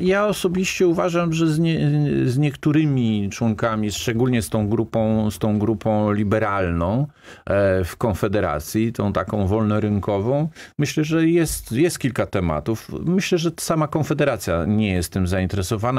Ja osobiście uważam, że z, nie, z, niektórymi członkami, szczególnie z tą grupą, z tą grupą liberalną e, w Konfederacji, tą taką wolnorynkową, myślę, że jest, jest kilka tematów. Myślę, że sama Konfederacja nie jest tym zainteresowana.